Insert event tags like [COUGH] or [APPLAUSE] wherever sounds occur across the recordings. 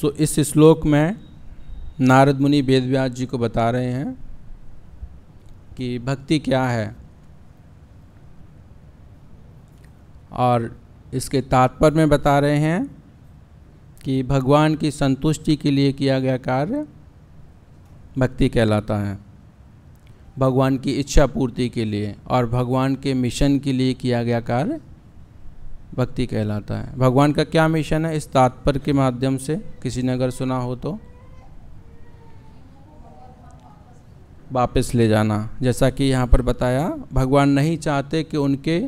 सो इस श्लोक में नारद मुनि वेदव्यास जी को बता रहे हैं कि भक्ति क्या है और इसके तात्पर्य में बता रहे हैं कि भगवान की संतुष्टि के लिए किया गया कार्य भक्ति कहलाता है भगवान की इच्छा पूर्ति के लिए और भगवान के मिशन के लिए किया गया कार्य भक्ति कहलाता है भगवान का क्या मिशन है इस तात्पर्य के माध्यम से किसी ने अगर सुना हो तो वापस ले जाना जैसा कि यहाँ पर बताया भगवान नहीं चाहते कि उनके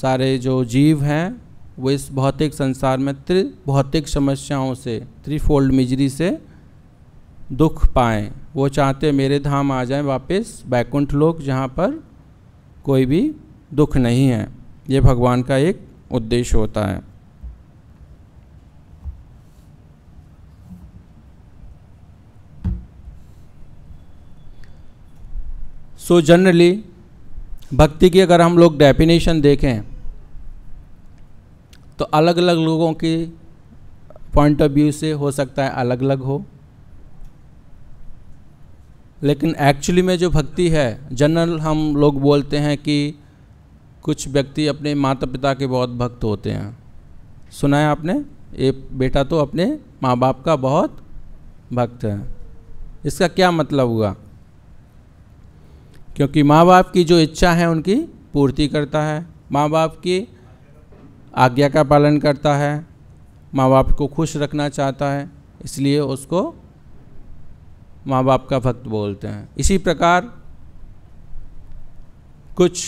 सारे जो जीव हैं वो इस भौतिक संसार में त्रि भौतिक समस्याओं से त्रिफोल्ड मिजरी से दुख पाएं वो चाहते मेरे धाम आ जाएं वापस बैकुंठ लोक जहाँ पर कोई भी दुख नहीं है ये भगवान का एक उद्देश्य होता है सो so जनरली भक्ति की अगर हम लोग डेफिनेशन देखें तो अलग अलग लोगों की पॉइंट ऑफ व्यू से हो सकता है अलग अलग हो लेकिन एक्चुअली में जो भक्ति है जनरल हम लोग बोलते हैं कि कुछ व्यक्ति अपने माता पिता के बहुत भक्त होते हैं सुना है आपने ये बेटा तो अपने माँ बाप का बहुत भक्त है इसका क्या मतलब हुआ क्योंकि माँ बाप की जो इच्छा है उनकी पूर्ति करता है माँ बाप की आज्ञा का पालन करता है माँ बाप को खुश रखना चाहता है इसलिए उसको माँ बाप का भक्त बोलते हैं इसी प्रकार कुछ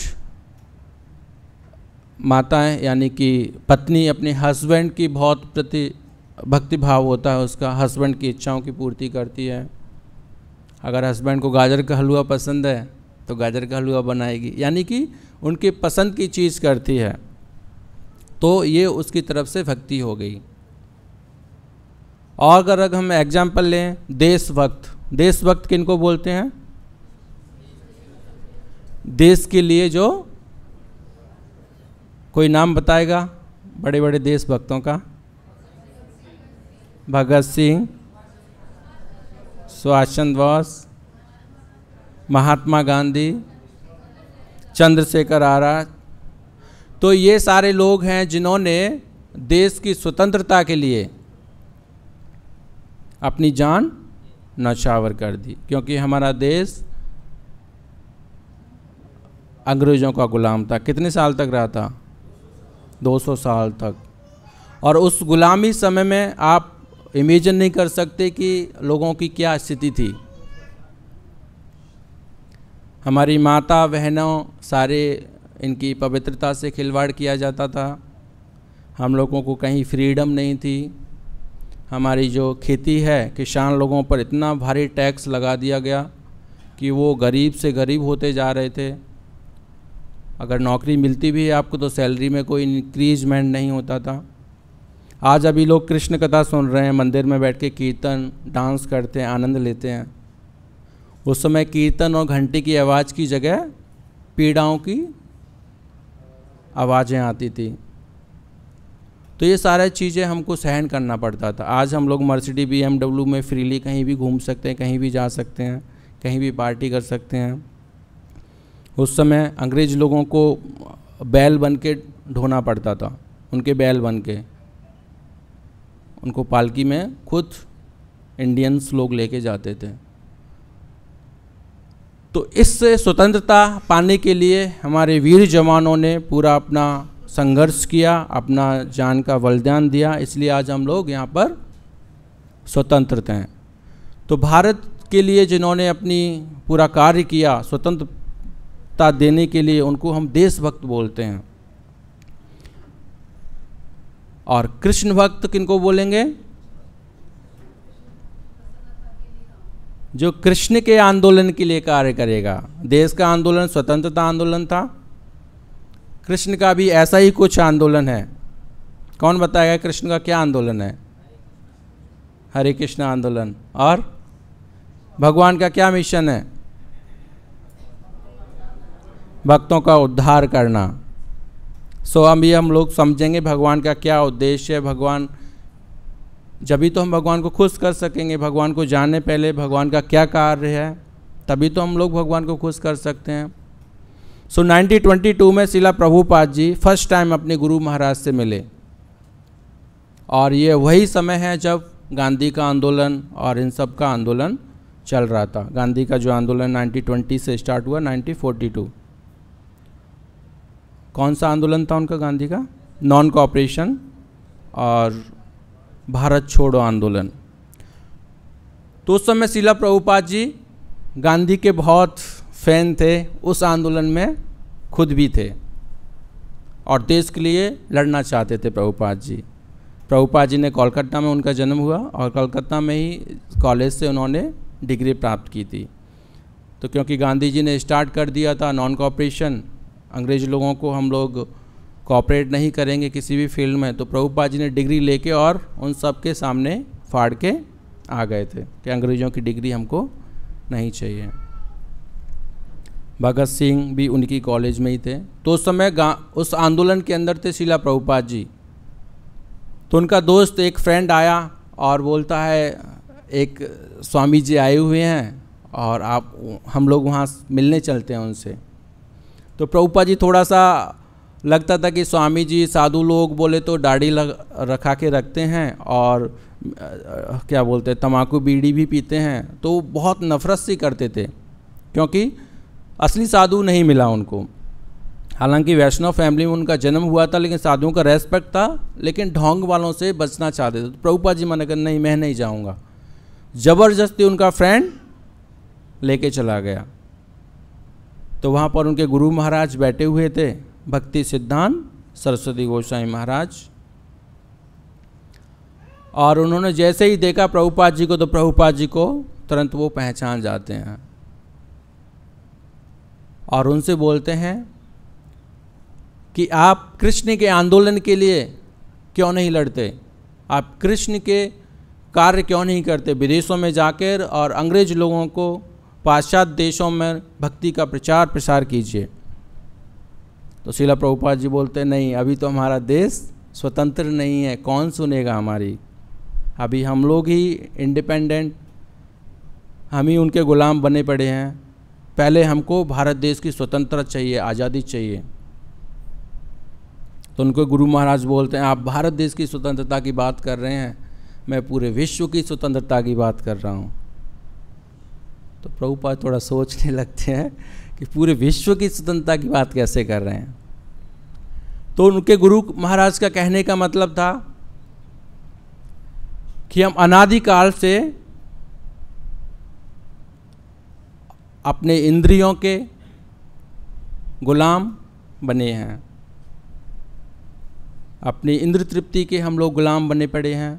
माताएं यानी कि पत्नी अपने हस्बैंड की बहुत प्रति भक्ति भाव होता है उसका हस्बैंड की इच्छाओं की पूर्ति करती है अगर हस्बैंड को गाजर का हलवा पसंद है तो गाजर का हलवा बनाएगी यानी कि उनके पसंद की चीज़ करती है तो ये उसकी तरफ से भक्ति हो गई और अगर हम एग्जाम्पल लें देशभक्त देशभक्त किनको बोलते हैं देश के लिए जो कोई नाम बताएगा बड़े बड़े देशभक्तों का भगत सिंह सुभाष चंद्र बोस महात्मा गांधी चंद्रशेखर आरा तो ये सारे लोग हैं जिन्होंने देश की स्वतंत्रता के लिए अपनी जान नौशावर कर दी क्योंकि हमारा देश अंग्रेज़ों का गुलाम था कितने साल तक रहा था 200 साल तक और उस गुलामी समय में आप इमेजिन नहीं कर सकते कि लोगों की क्या स्थिति थी हमारी माता बहनों सारे इनकी पवित्रता से खिलवाड़ किया जाता था हम लोगों को कहीं फ्रीडम नहीं थी हमारी जो खेती है किसान लोगों पर इतना भारी टैक्स लगा दिया गया कि वो गरीब से गरीब होते जा रहे थे अगर नौकरी मिलती भी है आपको तो सैलरी में कोई इंक्रीजमेंट नहीं होता था आज अभी लोग कृष्ण कथा सुन रहे हैं मंदिर में बैठ के कीर्तन डांस करते हैं आनंद लेते हैं उस समय कीर्तन और घंटी की आवाज़ की जगह पीड़ाओं की आवाज़ें आती थी तो ये सारे चीज़ें हमको सहन करना पड़ता था आज हम लोग मर्सिडी बी में फ्रीली कहीं भी घूम सकते हैं कहीं भी जा सकते हैं कहीं भी पार्टी कर सकते हैं उस समय अंग्रेज लोगों को बैल बन के ढोना पड़ता था उनके बैल बन के उनको पालकी में खुद इंडियंस लोग लेके जाते थे तो इससे स्वतंत्रता पाने के लिए हमारे वीर जवानों ने पूरा अपना संघर्ष किया अपना जान का बलिदान दिया इसलिए आज हम लोग यहाँ पर स्वतंत्र हैं तो भारत के लिए जिन्होंने अपनी पूरा कार्य किया स्वतंत्र जागरूकता देने के लिए उनको हम देशभक्त बोलते हैं और कृष्ण भक्त किनको बोलेंगे जो कृष्ण के आंदोलन के लिए कार्य करेगा देश का आंदोलन स्वतंत्रता आंदोलन था कृष्ण का भी ऐसा ही कुछ आंदोलन है कौन बताएगा कृष्ण का क्या आंदोलन है हरे कृष्ण आंदोलन और भगवान का क्या मिशन है भक्तों का उद्धार करना सो so, अभी हम लोग समझेंगे भगवान का क्या उद्देश्य है भगवान जब भी तो हम भगवान को खुश कर सकेंगे भगवान को जानने पहले भगवान का क्या कार्य है तभी तो हम लोग भगवान को खुश कर सकते हैं सो so, 1922 में शिला प्रभुपाद जी फर्स्ट टाइम अपने गुरु महाराज से मिले और ये वही समय है जब गांधी का आंदोलन और इन सब का आंदोलन चल रहा था गांधी का जो आंदोलन 1920 से स्टार्ट हुआ 1942 कौन सा आंदोलन था उनका गांधी का नॉन कॉपरेशन और भारत छोड़ो आंदोलन तो उस समय शिला प्रभुपाद जी गांधी के बहुत फैन थे उस आंदोलन में खुद भी थे और देश के लिए लड़ना चाहते थे प्रभुपाद जी प्रभुपाद जी ने कोलकाता में उनका जन्म हुआ और कोलकाता में ही कॉलेज से उन्होंने डिग्री प्राप्त की थी तो क्योंकि गांधी जी ने स्टार्ट कर दिया था नॉन कॉपरेशन अंग्रेज लोगों को हम लोग कॉपरेट नहीं करेंगे किसी भी फील्ड में तो प्रभुपा जी ने डिग्री लेके और उन सब के सामने फाड़ के आ गए थे कि अंग्रेज़ों की डिग्री हमको नहीं चाहिए भगत सिंह भी उनकी कॉलेज में ही थे तो उस समय उस आंदोलन के अंदर थे शीला प्रभुपाद जी तो उनका दोस्त एक फ्रेंड आया और बोलता है एक स्वामी जी आए हुए हैं और आप हम लोग वहाँ मिलने चलते हैं उनसे तो प्रभुपा जी थोड़ा सा लगता था कि स्वामी जी साधु लोग बोले तो दाढ़ी लग रखा के रखते हैं और क्या बोलते हैं तम्बाकू बीड़ी भी पीते हैं तो बहुत नफरत सी करते थे क्योंकि असली साधु नहीं मिला उनको हालांकि वैष्णव फैमिली में उनका जन्म हुआ था लेकिन साधुओं का रेस्पेक्ट था लेकिन ढोंग वालों से बचना चाहते थे तो प्रभुपा जी मना कर नहीं मैं नहीं जाऊँगा ज़बरदस्ती उनका फ्रेंड लेके चला गया तो वहाँ पर उनके गुरु महाराज बैठे हुए थे भक्ति सिद्धांत सरस्वती गोस्वामी महाराज और उन्होंने जैसे ही देखा प्रभुपाद जी को तो प्रभुपाद जी को तुरंत वो पहचान जाते हैं और उनसे बोलते हैं कि आप कृष्ण के आंदोलन के लिए क्यों नहीं लड़ते आप कृष्ण के कार्य क्यों नहीं करते विदेशों में जाकर और अंग्रेज लोगों को पाश्चात्य देशों में भक्ति का प्रचार प्रसार कीजिए तो शिला प्रभुपाद जी बोलते नहीं अभी तो हमारा देश स्वतंत्र नहीं है कौन सुनेगा हमारी अभी हम लोग ही इंडिपेंडेंट हम ही उनके गुलाम बने पड़े हैं पहले हमको भारत देश की स्वतंत्रता चाहिए आज़ादी चाहिए तो उनको गुरु महाराज बोलते हैं आप भारत देश की स्वतंत्रता की बात कर रहे हैं मैं पूरे विश्व की स्वतंत्रता की बात कर रहा हूँ तो प्रभुपाद थोड़ा सोचने [LAUGHS] लगते हैं कि पूरे विश्व की स्वतंत्रता की बात कैसे कर रहे हैं तो उनके गुरु महाराज का कहने का मतलब था कि हम अनादिकाल से अपने इंद्रियों के गुलाम बने हैं अपनी इंद्र तृप्ति के हम लोग गुलाम बने पड़े हैं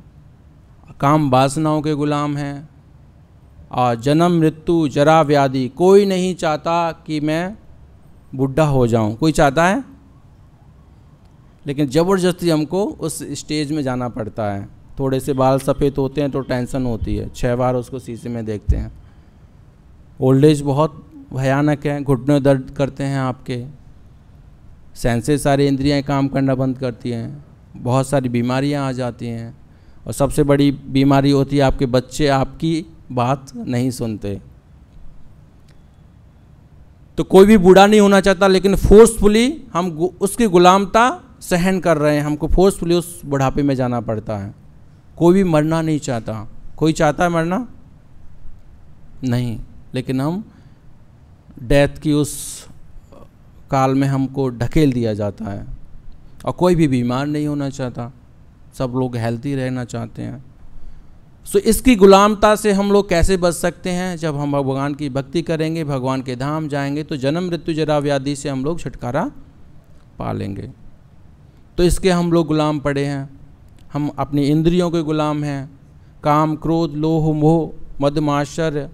काम वासनाओं के गुलाम हैं जन्म मृत्यु जरा व्याधि कोई नहीं चाहता कि मैं बुढ़ा हो जाऊं कोई चाहता है लेकिन ज़बरदस्ती हमको उस स्टेज में जाना पड़ता है थोड़े से बाल सफ़ेद होते हैं तो टेंशन होती है छः बार उसको शीशे में देखते हैं ओल्ड एज बहुत भयानक है घुटने दर्द करते हैं आपके सेंसेस सारी इंद्रियाएं काम करना बंद करती हैं बहुत सारी बीमारियां आ जाती हैं और सबसे बड़ी बीमारी होती है आपके बच्चे आपकी बात नहीं सुनते तो कोई भी बूढ़ा नहीं होना चाहता लेकिन फोर्सफुली हम उसकी गुलामता सहन कर रहे हैं हमको फोर्सफुली उस बुढ़ापे में जाना पड़ता है कोई भी मरना नहीं चाहता कोई चाहता है मरना नहीं लेकिन हम डेथ की उस काल में हमको ढकेल दिया जाता है और कोई भी बीमार नहीं होना चाहता सब लोग हेल्थी रहना चाहते हैं सो so, इसकी गुलामता से हम लोग कैसे बच सकते हैं जब हम भगवान की भक्ति करेंगे भगवान के धाम जाएंगे तो जन्म मृत्यु जरा व्याधि से हम लोग छुटकारा पा लेंगे तो इसके हम लोग गुलाम पड़े हैं हम अपनी इंद्रियों के गुलाम हैं काम क्रोध लोह मोह मदमाश्चर्य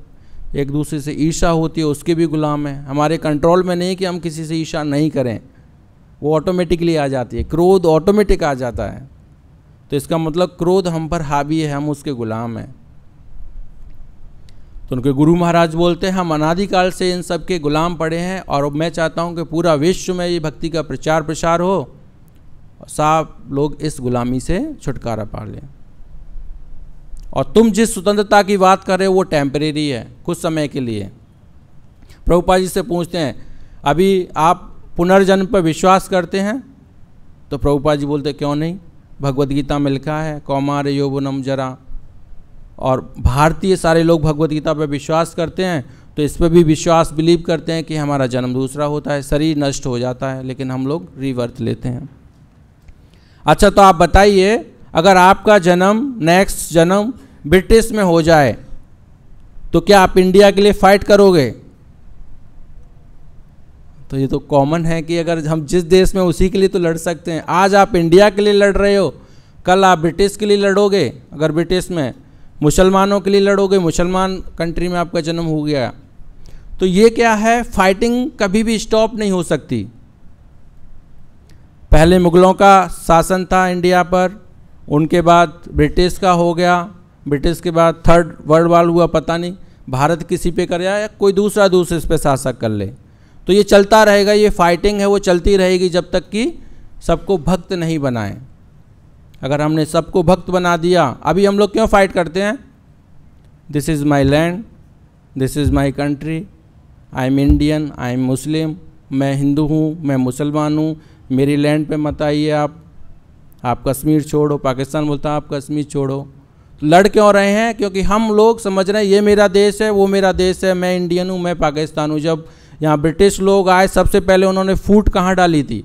एक दूसरे से ईर्षा होती है उसके भी गुलाम हैं हमारे कंट्रोल में नहीं कि हम किसी से ईर्षा नहीं करें वो ऑटोमेटिकली आ जाती है क्रोध ऑटोमेटिक आ जाता है तो इसका मतलब क्रोध हम पर हावी है हम उसके गुलाम हैं तो उनके गुरु महाराज बोलते हैं हम अनादिकाल से इन सब के गुलाम पड़े हैं और मैं चाहता हूँ कि पूरा विश्व में ये भक्ति का प्रचार प्रसार हो साफ लोग इस गुलामी से छुटकारा पा लें और तुम जिस स्वतंत्रता की बात कर रहे हो वो टेम्परेरी है कुछ समय के लिए प्रभुपा जी से पूछते हैं अभी आप पुनर्जन्म पर विश्वास करते हैं तो प्रभुपा जी बोलते क्यों नहीं भगवदगीता गीता में लिखा है कौमार यौवनम जरा और भारतीय सारे लोग भगवदगीता गीता पर विश्वास करते हैं तो इस पर भी विश्वास बिलीव करते हैं कि हमारा जन्म दूसरा होता है शरीर नष्ट हो जाता है लेकिन हम लोग रिवर्थ लेते हैं अच्छा तो आप बताइए अगर आपका जन्म नेक्स्ट जन्म ब्रिटिश में हो जाए तो क्या आप इंडिया के लिए फाइट करोगे तो ये तो कॉमन है कि अगर हम जिस देश में उसी के लिए तो लड़ सकते हैं आज आप इंडिया के लिए लड़ रहे हो कल आप ब्रिटिश के लिए लड़ोगे अगर ब्रिटिश में मुसलमानों के लिए लड़ोगे मुसलमान कंट्री में आपका जन्म हो गया तो ये क्या है फाइटिंग कभी भी स्टॉप नहीं हो सकती पहले मुग़लों का शासन था इंडिया पर उनके बाद ब्रिटिश का हो गया ब्रिटिश के बाद थर्ड वर्ल्ड वॉर हुआ पता नहीं भारत किसी पे कर या कोई दूसरा दूसरे इस पर शासक कर ले तो ये चलता रहेगा ये फाइटिंग है वो चलती रहेगी जब तक कि सबको भक्त नहीं बनाए अगर हमने सबको भक्त बना दिया अभी हम लोग क्यों फाइट करते हैं this is my land this is my country I am Indian I am Muslim मैं हिंदू हूँ मैं मुसलमान हूँ मेरी लैंड पे मत आइए आप आप कश्मीर छोड़ो पाकिस्तान बोलता आप कश्मीर छोड़ो तो लड़ क्यों रहे हैं क्योंकि हम लोग समझ रहे हैं ये मेरा देश है वो मेरा देश है मैं इंडियन हूँ मैं पाकिस्तान हूँ जब यहाँ ब्रिटिश लोग आए सबसे पहले उन्होंने फूट कहाँ डाली थी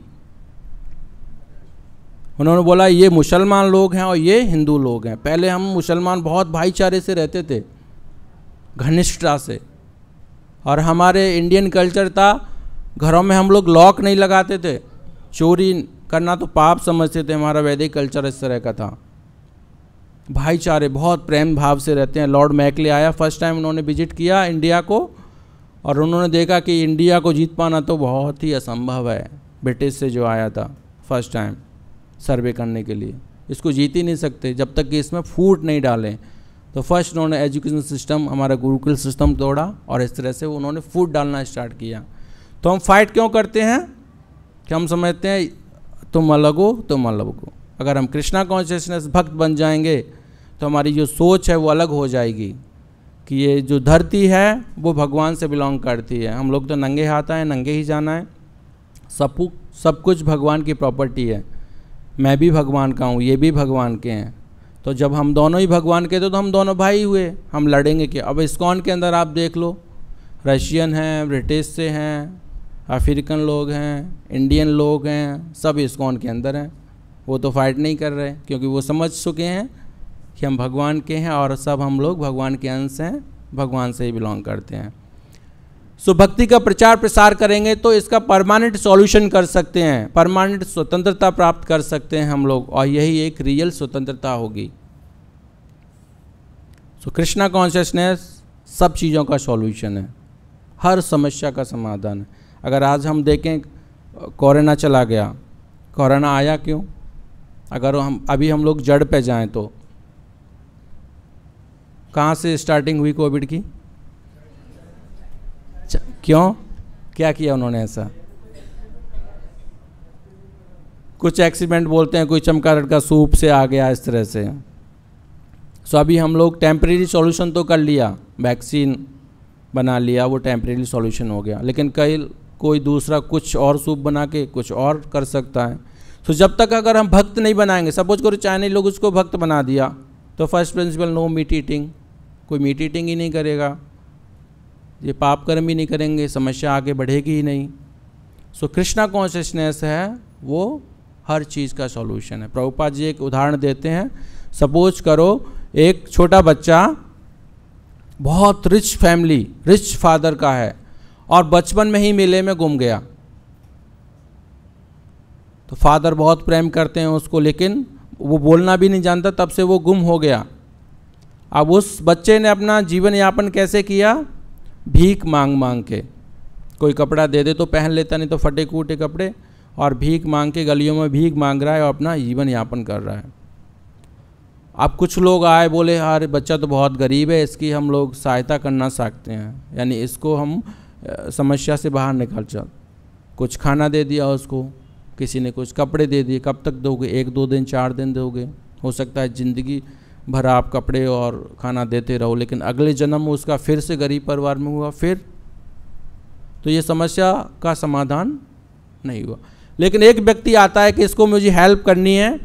उन्होंने बोला ये मुसलमान लोग हैं और ये हिंदू लोग हैं पहले हम मुसलमान बहुत भाईचारे से रहते थे घनिष्ठता से और हमारे इंडियन कल्चर था घरों में हम लोग लॉक नहीं लगाते थे चोरी करना तो पाप समझते थे हमारा वैदिक कल्चर इस तरह का था भाईचारे बहुत प्रेम भाव से रहते हैं लॉर्ड मैकले आया फर्स्ट टाइम उन्होंने विजिट किया इंडिया को और उन्होंने देखा कि इंडिया को जीत पाना तो बहुत ही असंभव है ब्रिटिश से जो आया था फर्स्ट टाइम सर्वे करने के लिए इसको जीत ही नहीं सकते जब तक कि इसमें फूट नहीं डालें तो फर्स्ट उन्होंने एजुकेशन सिस्टम हमारा गुरुकुल सिस्टम तोड़ा और इस तरह से उन्होंने फूट डालना स्टार्ट किया तो हम फाइट क्यों करते हैं कि हम समझते हैं तुम अलग हो तुम अलग हो अगर हम कृष्णा कॉन्शियसनेस भक्त बन जाएंगे तो हमारी जो सोच है वो अलग हो जाएगी कि ये जो धरती है वो भगवान से बिलोंग करती है हम लोग तो नंगे हाथ आए नंगे ही जाना है सब सब कुछ भगवान की प्रॉपर्टी है मैं भी भगवान का हूँ ये भी भगवान के हैं तो जब हम दोनों ही भगवान के थे तो हम दोनों भाई हुए हम लड़ेंगे कि अब इस्कॉन के अंदर आप देख लो रशियन हैं ब्रिटिश से हैं अफ्रीकन लोग हैं इंडियन लोग हैं सब इस्कॉन के अंदर हैं वो तो फाइट नहीं कर रहे क्योंकि वो समझ चुके हैं कि हम भगवान के हैं और सब हम लोग भगवान के अंश हैं भगवान से ही बिलोंग करते हैं सो भक्ति का प्रचार प्रसार करेंगे तो इसका परमानेंट सॉल्यूशन कर सकते हैं परमानेंट स्वतंत्रता प्राप्त कर सकते हैं हम लोग और यही एक रियल स्वतंत्रता होगी सो कृष्णा कॉन्शियसनेस सब चीज़ों का सॉल्यूशन है हर समस्या का समाधान है अगर आज हम देखें कोरोना चला गया कोरोना आया क्यों अगर हम अभी हम लोग जड़ पे जाएं तो कहाँ से स्टार्टिंग हुई कोविड की क्यों क्या किया उन्होंने ऐसा कुछ एक्सीडेंट बोलते हैं कोई चमका का सूप से आ गया इस तरह से सो अभी हम लोग टेम्प्रेरी सॉल्यूशन तो कर लिया वैक्सीन बना लिया वो टेम्प्रेरी सॉल्यूशन हो गया लेकिन कई कोई दूसरा कुछ और सूप बना के कुछ और कर सकता है सो जब तक अगर हम भक्त नहीं बनाएंगे सपोज करो चाइनीज लोग उसको भक्त बना दिया तो first principle no meat eating कोई मेडिटेटिंग ही नहीं करेगा ये पाप कर्म ही नहीं करेंगे समस्या आगे बढ़ेगी ही नहीं सो कृष्णा कॉन्शियसनेस है वो हर चीज़ का सॉल्यूशन है प्रभुपा जी एक उदाहरण देते हैं सपोज करो एक छोटा बच्चा बहुत रिच फैमिली रिच फादर का है और बचपन में ही मेले में गुम गया तो फादर बहुत प्रेम करते हैं उसको लेकिन वो बोलना भी नहीं जानता तब से वो गुम हो गया अब उस बच्चे ने अपना जीवन यापन कैसे किया भीख मांग मांग के कोई कपड़ा दे दे तो पहन लेता नहीं तो फटे कूटे कपड़े और भीख मांग के गलियों में भीख मांग रहा है और अपना जीवन यापन कर रहा है अब कुछ लोग आए बोले यार बच्चा तो बहुत गरीब है इसकी हम लोग सहायता करना सकते हैं यानी इसको हम समस्या से बाहर निकाल चल कुछ खाना दे दिया उसको किसी ने कुछ कपड़े दे दिए कब तक दोगे एक दो दिन चार दिन दोगे हो सकता है ज़िंदगी भरा आप कपड़े और खाना देते रहो लेकिन अगले जन्म में उसका फिर से गरीब परिवार में हुआ फिर तो ये समस्या का समाधान नहीं हुआ लेकिन एक व्यक्ति आता है कि इसको मुझे हेल्प करनी है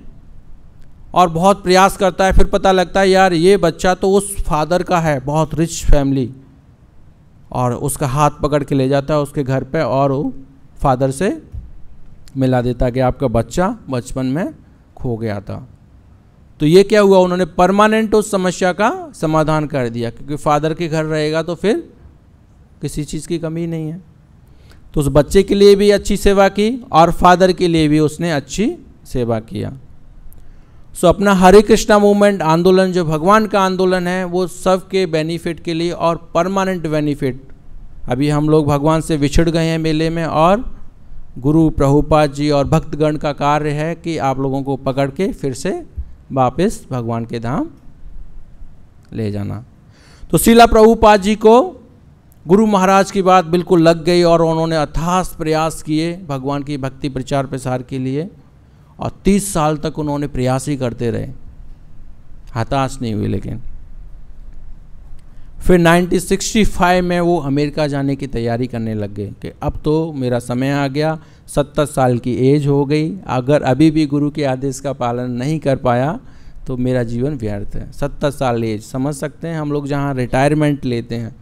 और बहुत प्रयास करता है फिर पता लगता है यार ये बच्चा तो उस फादर का है बहुत रिच फैमिली और उसका हाथ पकड़ के ले जाता है उसके घर पे और वो फादर से मिला देता कि आपका बच्चा बचपन में खो गया था तो ये क्या हुआ उन्होंने परमानेंट उस समस्या का समाधान कर दिया क्योंकि फादर के घर रहेगा तो फिर किसी चीज़ की कमी नहीं है तो उस बच्चे के लिए भी अच्छी सेवा की और फादर के लिए भी उसने अच्छी सेवा किया सो so, अपना हरे कृष्णा मूवमेंट आंदोलन जो भगवान का आंदोलन है वो सब के बेनिफिट के लिए और परमानेंट बेनिफिट अभी हम लोग भगवान से विछड़ गए हैं मेले में और गुरु प्रभुपाद जी और भक्तगण का कार्य है कि आप लोगों को पकड़ के फिर से वापस भगवान के धाम ले जाना तो शिला प्रभुपाद जी को गुरु महाराज की बात बिल्कुल लग गई और उन्होंने अथास प्रयास किए भगवान की भक्ति प्रचार प्रसार के लिए और तीस साल तक उन्होंने प्रयास ही करते रहे हताश नहीं हुए लेकिन फिर 1965 में वो अमेरिका जाने की तैयारी करने लग गए कि अब तो मेरा समय आ गया सत्तर साल की एज हो गई अगर अभी भी गुरु के आदेश का पालन नहीं कर पाया तो मेरा जीवन व्यर्थ है सत्तर साल एज समझ सकते हैं हम लोग जहाँ रिटायरमेंट लेते हैं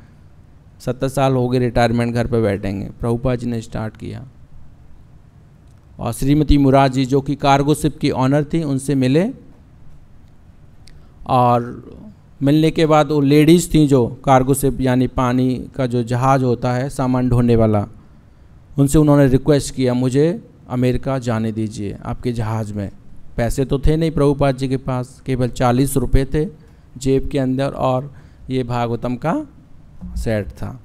सत्तर साल हो गए रिटायरमेंट घर पर बैठेंगे प्रभुपा जी ने स्टार्ट किया और श्रीमती मुराद जी जो कि कार्गोशिप की ऑनर थी उनसे मिले और मिलने के बाद वो लेडीज़ थी जो कार्गो शिप यानी पानी का जो जहाज़ होता है सामान ढोने वाला उनसे उन्होंने रिक्वेस्ट किया मुझे अमेरिका जाने दीजिए आपके जहाज़ में पैसे तो थे नहीं प्रभुपाद जी के पास केवल चालीस रुपये थे जेब के अंदर और ये भागवतम का सेट था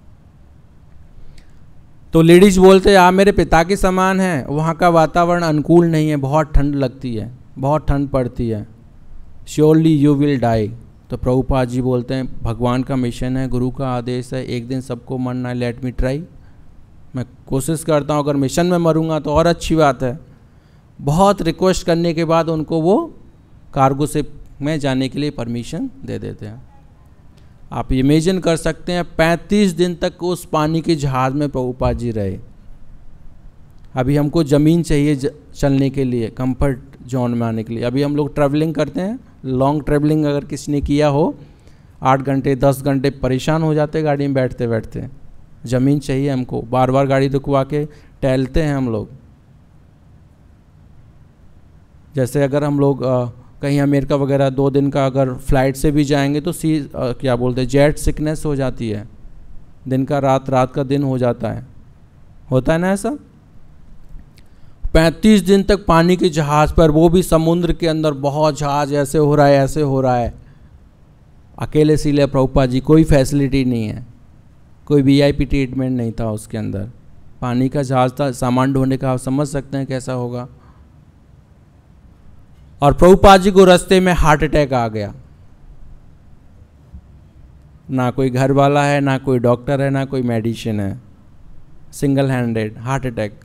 तो लेडीज बोलते आप मेरे पिता के समान हैं वहाँ का वातावरण अनुकूल नहीं है बहुत ठंड लगती है बहुत ठंड पड़ती है श्योरली यू विल डाई तो प्रभुपाद जी बोलते हैं भगवान का मिशन है गुरु का आदेश है एक दिन सबको मरना है लेट मी ट्राई मैं कोशिश करता हूँ अगर मिशन में मरूंगा तो और अच्छी बात है बहुत रिक्वेस्ट करने के बाद उनको वो कार्गो से में जाने के लिए परमिशन दे देते हैं आप इमेजिन कर सकते हैं पैंतीस दिन तक उस पानी के जहाज़ में प्रभुपाद जी रहे अभी हमको ज़मीन चाहिए चलने के लिए कंफर्ट जोन में आने के लिए अभी हम लोग ट्रैवलिंग करते हैं लॉन्ग ट्रेवलिंग अगर किसी ने किया हो आठ घंटे दस घंटे परेशान हो जाते गाड़ी में बैठते बैठते ज़मीन चाहिए हमको बार बार गाड़ी रुकवा के टहलते हैं हम लोग जैसे अगर हम लोग आ, कहीं अमेरिका वगैरह दो दिन का अगर फ्लाइट से भी जाएंगे तो सी आ, क्या बोलते हैं जेट सिकनेस हो जाती है दिन का रात रात का दिन हो जाता है होता है ना ऐसा पैंतीस दिन तक पानी के जहाज़ पर वो भी समुद्र के अंदर बहुत जहाज़ ऐसे हो रहा है ऐसे हो रहा है अकेले सीले प्रभुपा जी कोई फैसिलिटी नहीं है कोई वीआईपी ट्रीटमेंट नहीं था उसके अंदर पानी का जहाज था सामान ढोने का आप समझ सकते हैं कैसा होगा और प्रभुपा जी को रास्ते में हार्ट अटैक आ गया ना कोई घर वाला है ना कोई डॉक्टर है ना कोई मेडिसिन है सिंगल हैंडेड हार्ट अटैक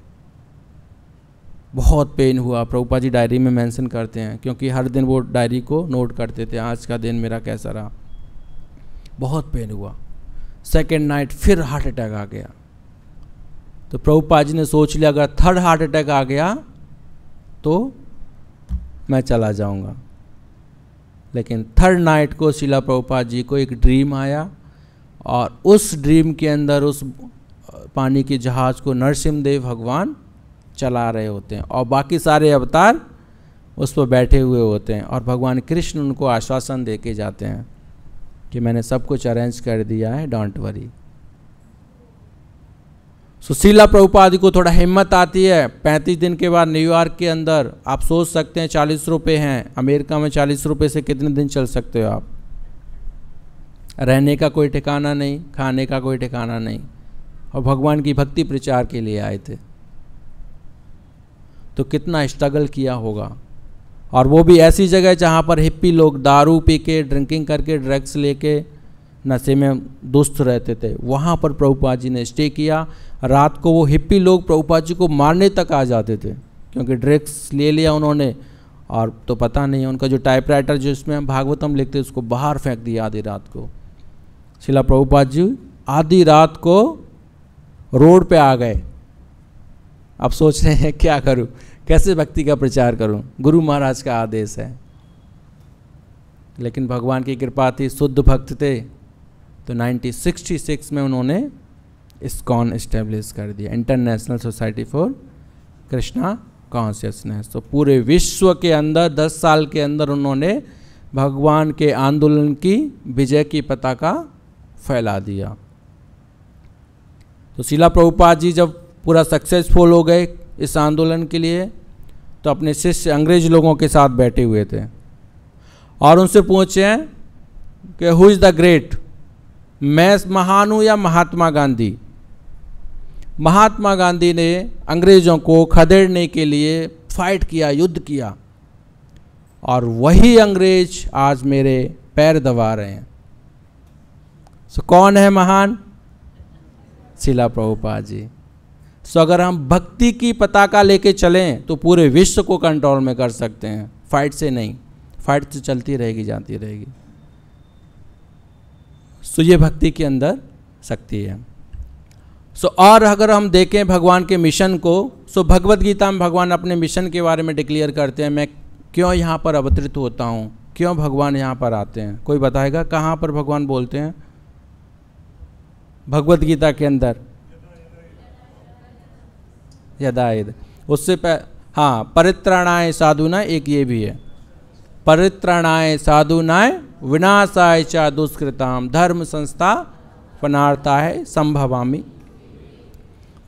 बहुत पेन हुआ प्रभुपा जी डायरी में मेंशन करते हैं क्योंकि हर दिन वो डायरी को नोट करते थे आज का दिन मेरा कैसा रहा बहुत पेन हुआ सेकेंड नाइट फिर हार्ट अटैक आ गया तो प्रभुपा जी ने सोच लिया अगर थर्ड हार्ट अटैक आ गया तो मैं चला जाऊंगा लेकिन थर्ड नाइट को शिला प्रभुपा जी को एक ड्रीम आया और उस ड्रीम के अंदर उस पानी के जहाज को नरसिम्हदेव भगवान चला रहे होते हैं और बाकी सारे अवतार उस पर बैठे हुए होते हैं और भगवान कृष्ण उनको आश्वासन दे के जाते हैं कि मैंने सब कुछ अरेंज कर दिया है डोंट वरी सुशीला प्रभुपाद को थोड़ा हिम्मत आती है पैंतीस दिन के बाद न्यूयॉर्क के अंदर आप सोच सकते हैं चालीस रुपये हैं अमेरिका में चालीस रुपये से कितने दिन चल सकते हो आप रहने का कोई ठिकाना नहीं खाने का कोई ठिकाना नहीं और भगवान की भक्ति प्रचार के लिए आए थे तो कितना स्ट्रगल किया होगा और वो भी ऐसी जगह जहाँ पर हिप्पी लोग दारू पी के ड्रिंकिंग करके ड्रग्स लेके नशे में दुस्त रहते थे वहाँ पर प्रभुपा जी ने स्टे किया रात को वो हिप्पी लोग प्रभुपा जी को मारने तक आ जाते थे क्योंकि ड्रग्स ले लिया उन्होंने और तो पता नहीं उनका जो टाइपराइटर जो इसमें भागवतम लिखते उसको बाहर फेंक दिया आधी रात को शिला प्रभुपाद जी आधी रात को रोड पे आ गए अब सोच रहे हैं क्या करूं कैसे भक्ति का प्रचार करूं गुरु महाराज का आदेश है लेकिन भगवान की कृपा थी शुद्ध भक्त थे तो 1966 में उन्होंने इसकॉन इस्टेब्लिश कर दिया International Society for Krishna Consciousness तो पूरे विश्व के अंदर 10 साल के अंदर उन्होंने भगवान के आंदोलन की विजय की पताका फैला दिया तो शिला प्रभुपाद जी जब पूरा सक्सेसफुल हो गए इस आंदोलन के लिए तो अपने शिष्य अंग्रेज लोगों के साथ बैठे हुए थे और उनसे पूछे कि हु इज़ द ग्रेट मैं महान हूँ या महात्मा गांधी महात्मा गांधी ने अंग्रेज़ों को खदेड़ने के लिए फाइट किया युद्ध किया और वही अंग्रेज आज मेरे पैर दबा रहे हैं सो so, कौन है महान शिला प्रभुपा जी सो अगर हम भक्ति की पताका लेके चलें तो पूरे विश्व को कंट्रोल में कर सकते हैं फाइट से नहीं फाइट तो चलती रहेगी जाती रहेगी सो ये भक्ति के अंदर शक्ति है सो और अगर हम देखें भगवान के मिशन को सो भगवत गीता में भगवान अपने मिशन के बारे में डिक्लेयर करते हैं मैं क्यों यहाँ पर अवतरित होता हूँ क्यों भगवान यहाँ पर आते हैं कोई बताएगा कहाँ पर भगवान बोलते हैं भगवत गीता के अंदर यदायद उससे पह हाँ परित्राणाय साधुनाय एक ये भी है परित्रणाय साधुनाय विनाशाय चा दुष्कृताम धर्म संस्था फनार्ता है संभवामी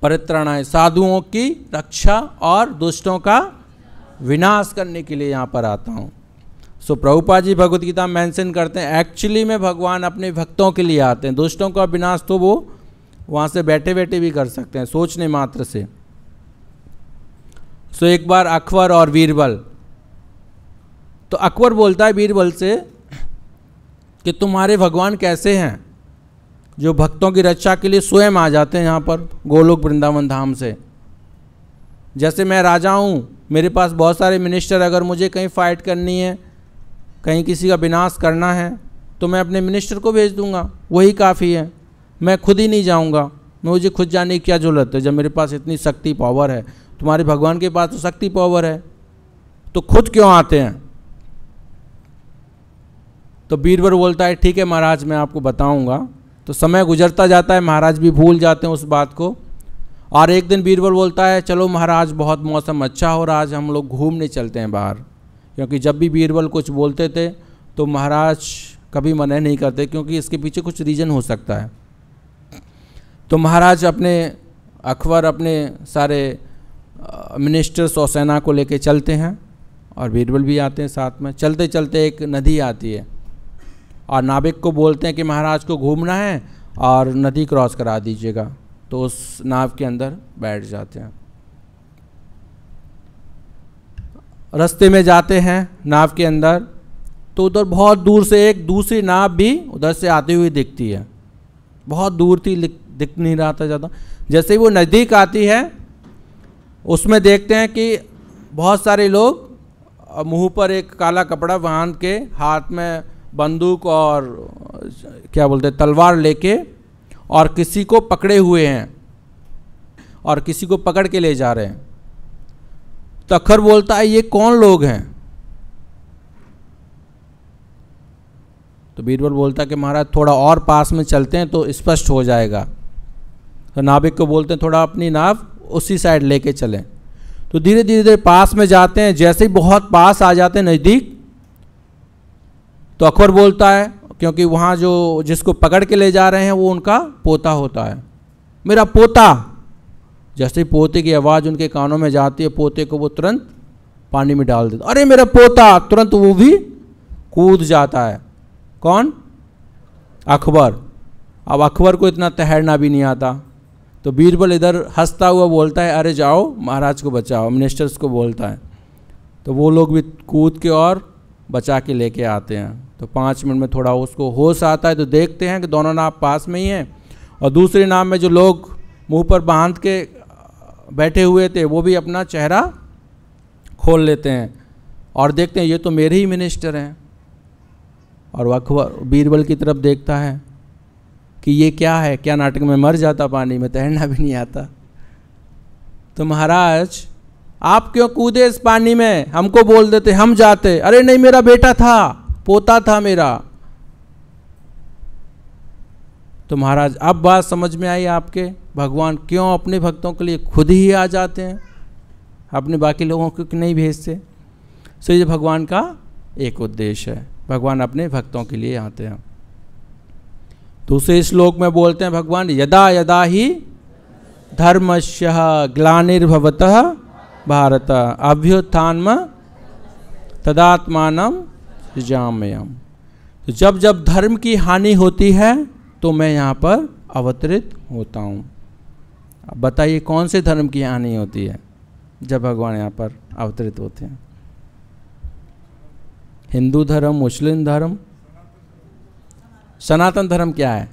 परित्राणाय साधुओं की रक्षा और दुष्टों का विनाश करने के लिए यहाँ पर आता हूँ so so, Prabhupa ji Bhagavadgita mention करते हैं एक्चुअली में भगवान अपने भक्तों के लिए आते हैं दुष्टों का विनाश तो वो वहाँ से बैठे बैठे भी कर सकते हैं सोचने मात्र से सो तो एक बार अकबर और बीरबल तो अकबर बोलता है बीरबल से कि तुम्हारे भगवान कैसे हैं जो भक्तों की रक्षा के लिए स्वयं आ जाते हैं यहाँ पर गोलोक वृंदावन धाम से जैसे मैं राजा हूँ मेरे पास बहुत सारे मिनिस्टर अगर मुझे कहीं फ़ाइट करनी है कहीं किसी का विनाश करना है तो मैं अपने मिनिस्टर को भेज दूँगा वही काफ़ी है मैं खुद ही नहीं जाऊँगा मुझे खुद जाने की क्या जरूरत है जब मेरे पास इतनी शक्ति पावर है तुम्हारे भगवान के पास तो शक्ति पावर है तो खुद क्यों आते हैं तो बीरबल बोलता है ठीक है महाराज मैं आपको बताऊंगा तो समय गुजरता जाता है महाराज भी भूल जाते हैं उस बात को और एक दिन बीरबल बोलता है चलो महाराज बहुत मौसम अच्छा हो रहा आज हम लोग घूमने चलते हैं बाहर क्योंकि जब भी बीरबल कुछ बोलते थे तो महाराज कभी मना नहीं करते क्योंकि इसके पीछे कुछ रीज़न हो सकता है तो महाराज अपने अकबर अपने सारे मिनिस्टर्स और सेना को लेके चलते हैं और बीरबल भी आते हैं साथ में चलते चलते एक नदी आती है और नाविक को बोलते हैं कि महाराज को घूमना है और नदी क्रॉस करा दीजिएगा तो उस नाव के अंदर बैठ जाते हैं रास्ते में जाते हैं नाव के अंदर तो उधर बहुत दूर से एक दूसरी नाव भी उधर से आती हुई दिखती है बहुत दूर थी दिख नहीं रहा था ज़्यादा जैसे ही वो नज़दीक आती है उसमें देखते हैं कि बहुत सारे लोग मुंह पर एक काला कपड़ा बांध के हाथ में बंदूक और क्या बोलते हैं तलवार लेके और किसी को पकड़े हुए हैं और किसी को पकड़ के ले जा रहे हैं तखर बोलता है ये कौन लोग हैं तो बीरबल बोलता है कि महाराज थोड़ा और पास में चलते हैं तो स्पष्ट हो जाएगा तो नाभिक को बोलते हैं थोड़ा अपनी नाव उसी साइड लेके चलें तो धीरे धीरे धीरे पास में जाते हैं जैसे ही बहुत पास आ जाते हैं नज़दीक तो अकबर बोलता है क्योंकि वहाँ जो जिसको पकड़ के ले जा रहे हैं वो उनका पोता होता है मेरा पोता जैसे ही पोते की आवाज़ उनके कानों में जाती है पोते को वो तुरंत पानी में डाल देता अरे मेरा पोता तुरंत वो भी कूद जाता है कौन अकबर अब अकबर को इतना तैरना भी नहीं आता तो बीरबल इधर हंसता हुआ बोलता है अरे जाओ महाराज को बचाओ मिनिस्टर्स को बोलता है तो वो लोग भी कूद के और बचा के लेके आते हैं तो पाँच मिनट में थोड़ा उसको होश आता है तो देखते हैं कि दोनों नाव पास में ही हैं और दूसरे नाव में जो लोग मुंह पर बांध के बैठे हुए थे वो भी अपना चेहरा खोल लेते हैं और देखते हैं ये तो मेरे ही मिनिस्टर हैं और वह बीरबल की तरफ देखता है कि ये क्या है क्या नाटक में मर जाता पानी में तैरना भी नहीं आता तो महाराज आप क्यों कूदे इस पानी में हमको बोल देते हम जाते अरे नहीं मेरा बेटा था पोता था मेरा तो महाराज अब बात समझ में आई आपके भगवान क्यों अपने भक्तों के लिए खुद ही आ जाते हैं अपने बाकी लोगों को नहीं भेजते सो ये भगवान का एक उद्देश्य है भगवान अपने भक्तों के लिए आते हैं दूसरे श्लोक में बोलते हैं भगवान यदा यदा ही धर्मश्य ग्लार्भवत भारत अभ्युत्थान तदात्मान जामयम तो जब जब धर्म की हानि होती है तो मैं यहाँ पर अवतरित होता हूँ अब बताइए कौन से धर्म की हानि होती है जब भगवान यहाँ पर अवतरित होते हैं हिंदू धर्म मुस्लिम धर्म सनातन धर्म क्या है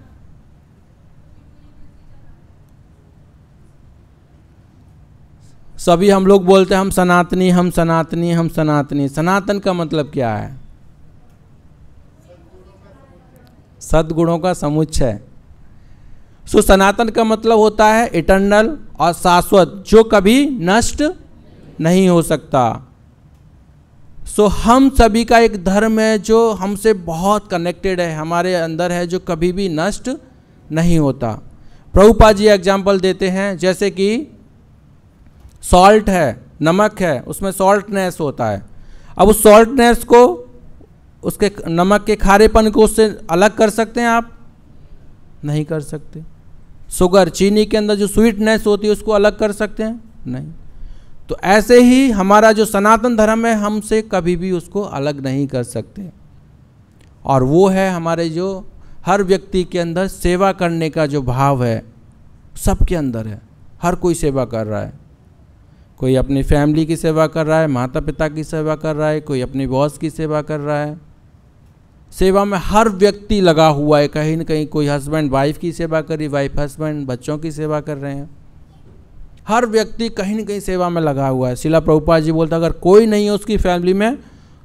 सभी हम लोग बोलते हैं हम सनातनी हम सनातनी हम सनातनी सनातन का मतलब क्या है सदगुणों का समुच्चय सो सनातन का मतलब होता है इटर्नल और शाश्वत जो कभी नष्ट नहीं हो सकता सो so, हम सभी का एक धर्म है जो हमसे बहुत कनेक्टेड है हमारे अंदर है जो कभी भी नष्ट नहीं होता प्रभुपा जी एग्जाम्पल देते हैं जैसे कि सॉल्ट है नमक है उसमें सॉल्टनेस होता है अब उस सॉल्टनेस को उसके नमक के खारेपन को उससे अलग कर सकते हैं आप नहीं कर सकते शुगर चीनी के अंदर जो स्वीटनेस होती है उसको अलग कर सकते हैं नहीं तो ऐसे ही हमारा जो सनातन धर्म है हमसे कभी भी उसको अलग नहीं कर सकते और वो है हमारे जो हर व्यक्ति के अंदर सेवा करने का जो भाव है सबके अंदर है हर कोई सेवा कर रहा है कोई अपनी फैमिली की सेवा कर रहा है माता पिता की सेवा कर रहा है कोई अपनी बॉस की सेवा कर रहा है सेवा में हर व्यक्ति लगा हुआ है कहीं ना कहीं कोई हस्बैंड वाइफ की सेवा कर रही वाइफ हस्बैंड बच्चों की सेवा कर रहे हैं हर व्यक्ति कहीं ना कहीं सेवा में लगा हुआ है शिला प्रभुपा जी बोलते अगर कोई नहीं है उसकी फैमिली में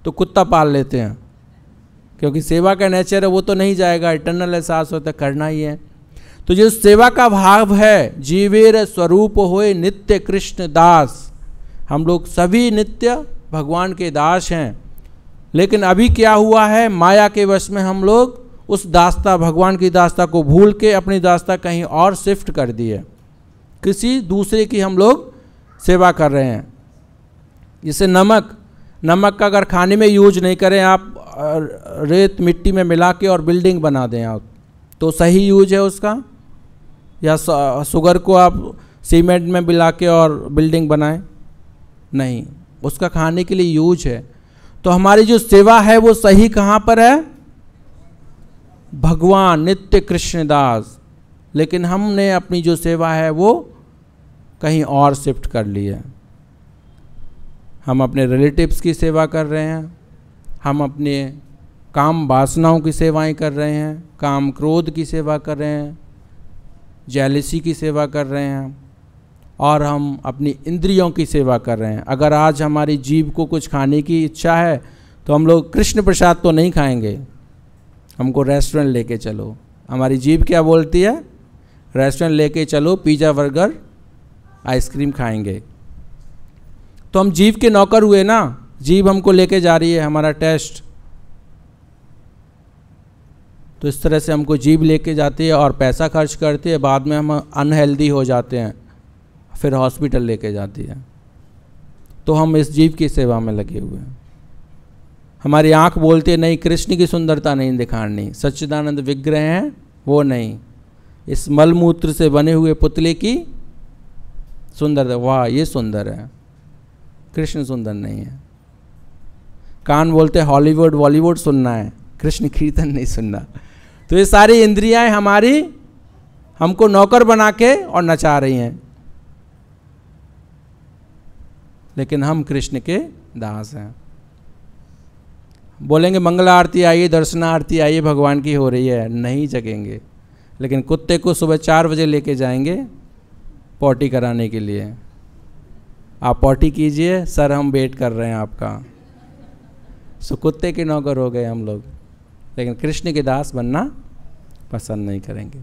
तो कुत्ता पाल लेते हैं क्योंकि सेवा का नेचर है वो तो नहीं जाएगा इटर्नल एहसास होता करना ही है तो जो सेवा का भाव है जीवेर स्वरूप होए नित्य कृष्ण दास हम लोग सभी नित्य भगवान के दास हैं लेकिन अभी क्या हुआ है माया के वश में हम लोग उस दास्ता भगवान की दास्ता को भूल के अपनी दास्ता कहीं और शिफ्ट कर दिए किसी दूसरे की हम लोग सेवा कर रहे हैं जैसे नमक नमक का अगर खाने में यूज नहीं करें आप रेत मिट्टी में मिला के और बिल्डिंग बना दें आप तो सही यूज है उसका या शुगर को आप सीमेंट में मिला के और बिल्डिंग बनाएं नहीं उसका खाने के लिए यूज है तो हमारी जो सेवा है वो सही कहाँ पर है भगवान नित्य कृष्णदास लेकिन हमने अपनी जो सेवा है वो कहीं और शिफ्ट कर ली है हम अपने रिलेटिव्स की सेवा कर रहे हैं हम अपने काम वासनाओं की सेवाएं कर रहे हैं काम क्रोध की सेवा कर रहे हैं जैलिसी की सेवा कर रहे हैं और हम अपनी इंद्रियों की सेवा कर रहे हैं अगर आज हमारी जीव को कुछ खाने की इच्छा है तो हम लोग कृष्ण प्रसाद तो नहीं खाएंगे हमको रेस्टोरेंट लेके चलो हमारी जीव क्या बोलती है रेस्टोरेंट लेके चलो पिज़्ज़ा बर्गर आइसक्रीम खाएंगे तो हम जीव के नौकर हुए ना जीव हमको लेके जा रही है हमारा टेस्ट तो इस तरह से हमको जीव लेके जाती है और पैसा खर्च करती है बाद में हम अनहेल्दी हो जाते हैं फिर हॉस्पिटल लेके जाती है तो हम इस जीव की सेवा में लगे हुए हैं हमारी आँख बोलती है नहीं कृष्ण की सुंदरता नहीं दिखानी सच्चिदानंद विग्रह हैं वो नहीं इस मलमूत्र से बने हुए पुतले की सुंदर वाह ये सुंदर है कृष्ण सुंदर नहीं है कान बोलते हॉलीवुड बॉलीवुड सुनना है कृष्ण कीर्तन नहीं सुनना तो ये सारी इंद्रियाएं हमारी हमको नौकर बना के और नचा रही हैं लेकिन हम कृष्ण के दास हैं बोलेंगे मंगला आरती आइए दर्शन आरती आइए भगवान की हो रही है नहीं जगेंगे लेकिन कुत्ते को सुबह चार बजे लेके जाएंगे पॉटी कराने के लिए आप पॉटी कीजिए सर हम वेट कर रहे हैं आपका सो कुत्ते के नौकर हो गए हम लोग लेकिन कृष्ण के दास बनना पसंद नहीं करेंगे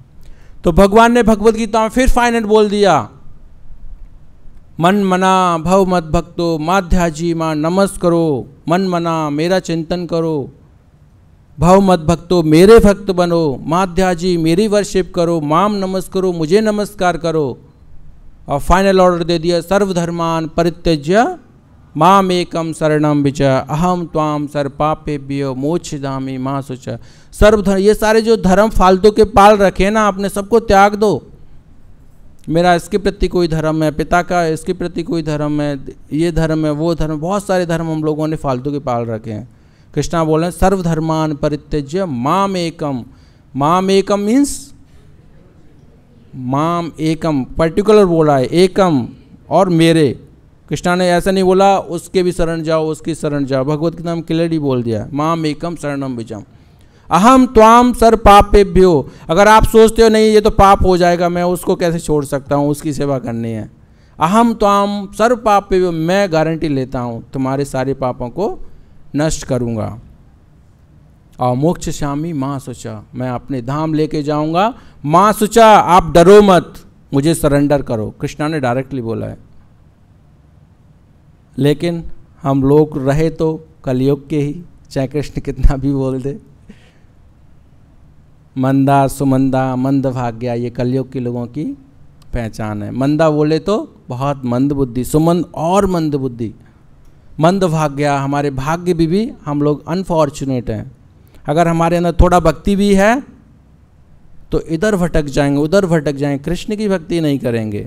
तो भगवान ने भगवत गीता में फिर फाइनल बोल दिया मन मना भव मत भक्तो माध्याजी माँ नमस करो मन मना मेरा चिंतन करो भाव मत भक्तो मेरे भक्त बनो माध्या जी मेरी वर्शिप करो माम नमस्करो करो मुझे नमस्कार करो और फाइनल ऑर्डर दे दिया सर्वधर्मान परित्यज्य माम एकम शरणम विच अहम त्वाम पापे बियो मोक्षामी माँ सुच सर्वधर्म ये सारे जो धर्म फालतू के पाल रखे ना आपने सबको त्याग दो मेरा इसके प्रति कोई धर्म है पिता का इसके प्रति कोई धर्म है ये धर्म है वो धर्म बहुत सारे धर्म हम लोगों ने फालतू के पाल रखे हैं कृष्णा बोले सर्वधर्मान परित्यज्य माम एकम माम एकम मीन्स माम एकम पर्टिकुलर बोला है एकम और मेरे कृष्णा ने ऐसा नहीं बोला उसके भी शरण जाओ उसकी शरण जाओ भगवत के नाम क्लियरली बोल दिया माम एकम शरणम विजम अहम त्वाम सर पापेभ्यो अगर आप सोचते हो नहीं ये तो पाप हो जाएगा मैं उसको कैसे छोड़ सकता हूँ उसकी सेवा करनी है अहम त्वाम सर्व पापेभ्यो मैं गारंटी लेता हूँ तुम्हारे सारे पापों को नष्ट करूँगा और मोक्ष श्यामी माँ सुचा मैं अपने धाम लेके जाऊँगा माँ सुचा आप डरो मत मुझे सरेंडर करो कृष्णा ने डायरेक्टली बोला है लेकिन हम लोग रहे तो कलयुग के ही चाहे कृष्ण कितना भी बोल दे मंदा सुमंदा मंद भाग्या ये कलयुग के लोगों की पहचान है मंदा बोले तो बहुत मंद बुद्धि सुमंद और मंद बुद्धि मंदभाग्या हमारे भाग्य भी भी हम लोग अनफॉर्चुनेट हैं अगर हमारे अंदर थोड़ा भक्ति भी है तो इधर भटक जाएंगे उधर भटक जाएंगे कृष्ण की भक्ति नहीं करेंगे